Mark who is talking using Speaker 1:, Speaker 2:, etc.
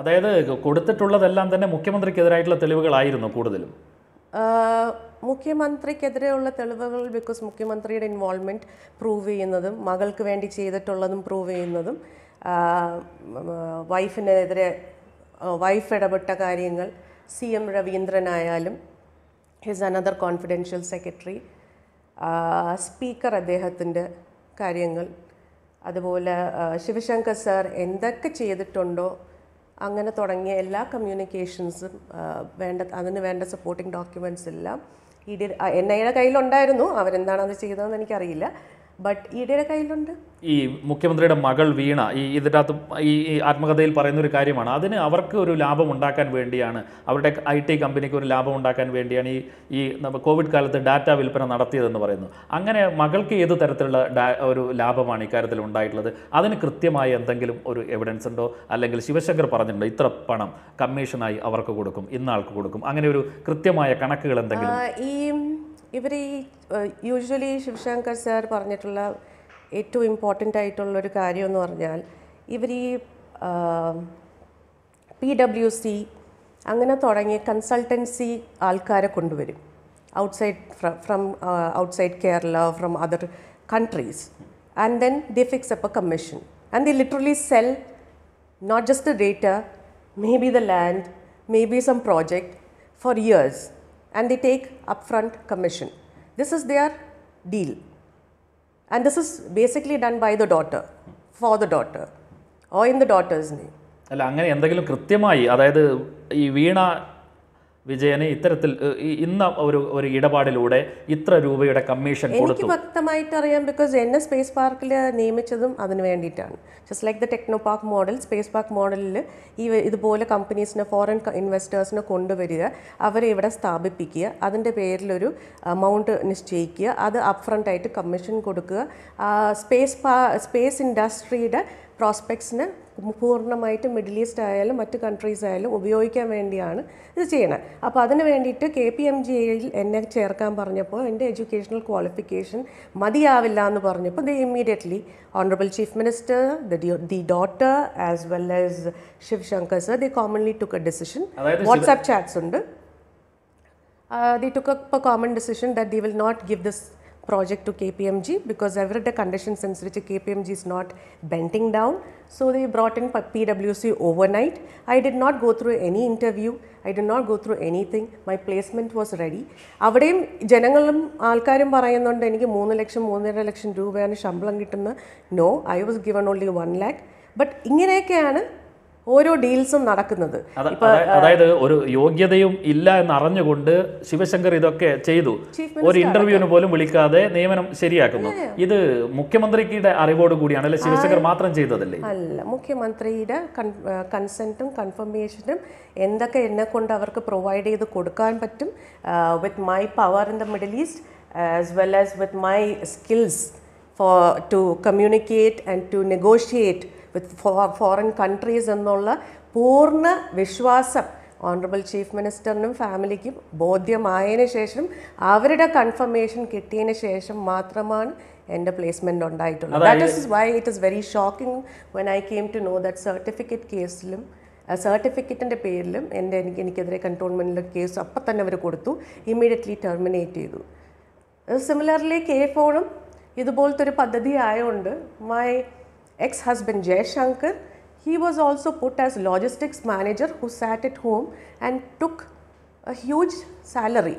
Speaker 1: അതായത് കൊടുത്തിട്ടുള്ളതെല്ലാം തന്നെ മുഖ്യമന്ത്രിക്കെതിരായിട്ടുള്ള തെളിവുകളായിരുന്നു കൂടുതലും
Speaker 2: മുഖ്യമന്ത്രിക്കെതിരെയുള്ള തെളിവുകൾ ബിക്കോസ് മുഖ്യമന്ത്രിയുടെ ഇൻവോൾവ്മെൻറ്റ് പ്രൂവ് ചെയ്യുന്നതും മകൾക്ക് വേണ്ടി ചെയ്തിട്ടുള്ളതും പ്രൂവ് ചെയ്യുന്നതും വൈഫിനെതിരെ വൈഫ് ഇടപെട്ട കാര്യങ്ങൾ സി എം രവീന്ദ്രനായാലും his another confidential secretary speaker അദ്ദേഹത്തിൻ്റെ കാര്യങ്ങൾ അതുപോലെ ശിവശങ്കർ സാർ എന്തൊക്കെ ചെയ്തിട്ടുണ്ടോ അങ്ങനെ തുടങ്ങിയ എല്ലാ കമ്മ്യൂണിക്കേഷൻസും വേണ്ട അതിന് വേണ്ട സപ്പോർട്ടിംഗ് ഡോക്യുമെൻറ്റ്സ് എല്ലാം ഇ ഡി എൻ ഐയുടെ കയ്യിലുണ്ടായിരുന്നു അവരെന്താണ് അത് ചെയ്തതെന്ന് എനിക്കറിയില്ല ബട്ട് ഈടയുടെ കയ്യിലുണ്ട്
Speaker 1: ഈ മുഖ്യമന്ത്രിയുടെ മകൾ വീണ ഈ ഇതിൻ്റെ അകത്ത് ഈ ആത്മകഥയിൽ പറയുന്ന ഒരു കാര്യമാണ് അതിന് അവർക്ക് ഒരു ലാഭം ഉണ്ടാക്കാൻ വേണ്ടിയാണ് അവരുടെ ഐ ടി കമ്പനിക്ക് ഒരു ലാഭം ഉണ്ടാക്കാൻ വേണ്ടിയാണ് ഈ ഈ കോവിഡ് കാലത്ത് ഡാറ്റ വിൽപ്പന നടത്തിയതെന്ന് പറയുന്നു അങ്ങനെ മകൾക്ക് ഏത് തരത്തിലുള്ള ഒരു ലാഭമാണ് ഇക്കാര്യത്തിൽ ഉണ്ടായിട്ടുള്ളത് അതിന് കൃത്യമായി എന്തെങ്കിലും ഒരു എവിഡൻസ് ഉണ്ടോ അല്ലെങ്കിൽ ശിവശങ്കർ പറഞ്ഞിട്ടുണ്ടോ ഇത്ര പണം കമ്മീഷനായി അവർക്ക് കൊടുക്കും ഇന്നാൾക്ക് കൊടുക്കും അങ്ങനെ ഒരു കൃത്യമായ കണക്കുകൾ എന്തെങ്കിലും
Speaker 2: ഈ ഇവർ ഈ യൂഷ്വലി ശിവശങ്കർ സാർ പറഞ്ഞിട്ടുള്ള ഏറ്റവും ഇമ്പോർട്ടൻ്റ് ആയിട്ടുള്ളൊരു കാര്യം എന്ന് പറഞ്ഞാൽ ഇവർ ഈ പി ഡബ്ല്യു സി അങ്ങനെ തുടങ്ങിയ കൺസൾട്ടൻസി ആൾക്കാരെ കൊണ്ടുവരും outside from outside Kerala from other countries and then they fix up a commission and they literally sell not just the data may be the land may be some project for years and they take upfront commission. This is their deal. And this is basically done by the daughter,
Speaker 1: for the daughter,
Speaker 2: or in the daughter's name.
Speaker 1: അല്ല അങ്ങനെ എന്തെങ്കിലും കൃത്യമായി അതായത് ഈ വീണ വിജയനെ ഇത്തരത്തിൽ ഇന്ന് ഒരു ഒരു ഇടപാടിലൂടെ ഇത്ര രൂപയുടെ കമ്മീഷൻ എനിക്ക്
Speaker 2: വ്യക്തമായിട്ട് അറിയാം ബിക്കോസ് എന്നെ സ്പേസ് പാർക്കിൽ നിയമിച്ചതും അതിന് വേണ്ടിയിട്ടാണ് just like the Technopark model space park മോഡലിൽ ഈ ഇതുപോലെ കമ്പനീസിനെ ഫോറിൻ ഇൻവെസ്റ്റേഴ്സിനെ കൊണ്ടുവരിക അവരെ ഇവിടെ സ്ഥാപിപ്പിക്കുക അതിൻ്റെ പേരിലൊരു എമൗണ്ട് നിശ്ചയിക്കുക അത് അപ്ഫ്രണ്ട് ആയിട്ട് കമ്മീഷൻ കൊടുക്കുക സ്പേസ് സ്പേസ് ഇൻഡസ്ട്രിയുടെ പ്രോസ്പെക്ട്സിന് പൂർണ്ണമായിട്ട് മിഡിൽ ഈസ്റ്റ് ആയാലും മറ്റ് കൺട്രീസ് ആയാലും ഉപയോഗിക്കാൻ വേണ്ടിയാണ് ഇത് ചെയ്യണത് അപ്പോൾ അതിന് വേണ്ടിയിട്ട് കെ പി എം ജിയിൽ എന്നെ ചേർക്കാൻ പറഞ്ഞപ്പോൾ എൻ്റെ എഡ്യൂക്കേഷണൽ ക്വാളിഫിക്കേഷൻ മതിയാവില്ല എന്ന് പറഞ്ഞപ്പോൾ the immediately honourable chief minister they daughter as well as Shiv Shankar sir they commonly took a decision
Speaker 1: WhatsApp chats
Speaker 2: ഉണ്ട് they took a common decision that they will not give this project to KPMG because I've read the conditions അനുസരിച്ച് K P M G is not bending down so they brought in P W C overnight I did not go through any interview I did not go through anything my placement was ready അവിടെയും ജനങ്ങളും ആൾക്കാരും പറയുന്നുണ്ട് എനിക്ക് മൂന്ന് ലക്ഷം മൂന്നര ലക്ഷം രൂപയാണ് ശമ്പളം കിട്ടുന്നത് no I was given only one lakh but ഇങ്ങനെയൊക്കെയാണ് ഓരോ ഡീൽസും നടക്കുന്നത്
Speaker 1: അതായത് ഒരു യോഗ്യതയും ഇല്ല എന്ന് അറിഞ്ഞുകൊണ്ട് ശിവശങ്കർ ഇതൊക്കെ ചെയ്തു ഒരു ഇന്റർവ്യൂവിന് പോലും വിളിക്കാതെ നിയമനം ശരിയാക്കുന്നു ഇത് മുഖ്യമന്ത്രിയുടെ അറിവോട് കൂടിയാണ് അല്ലെ ശിവശങ്കർ മാത്രം ചെയ്തതല്ലേ അല്ല
Speaker 2: മുഖ്യമന്ത്രിയുടെ കൺസെന്റും കൺഫർമേഷനും എന്തൊക്കെ എന്നെ കൊണ്ട് അവർക്ക് പ്രൊവൈഡ് ചെയ്ത് കൊടുക്കാൻ പറ്റും with my power in the Middle East as well as with my skills for to communicate and to negotiate with foreign countries എന്നുള്ള പൂർണ്ണ വിശ്വാസം ഓണറബിൾ ചീഫ് മിനിസ്റ്ററിനും ഫാമിലിക്കും ബോധ്യമായതിന് ശേഷം അവരുടെ കൺഫർമേഷൻ കിട്ടിയതിന് ശേഷം മാത്രമാണ് എൻ്റെ പ്ലേസ്മെൻ്റ് ഉണ്ടായിട്ടുള്ളത് that is why it is very shocking when I came to know that certificate കേസിലും സർട്ടിഫിക്കറ്റിൻ്റെ പേരിലും എൻ്റെ എനിക്ക് എനിക്കെതിരെ കൺട്രോൾമെൻറ്റിലെ കേസ് അപ്പം തന്നെ അവർ കൊടുത്തു ഇമ്മീഡിയറ്റ്ലി ടെർമിനേറ്റ് ചെയ്തു സിമിലർലി കെ ഫോണും ഇതുപോലത്തെ ഒരു പദ്ധതി ആയതുകൊണ്ട് my ex-husband Jay Shankar, he was also put as logistics manager who sat at home and took a huge salary.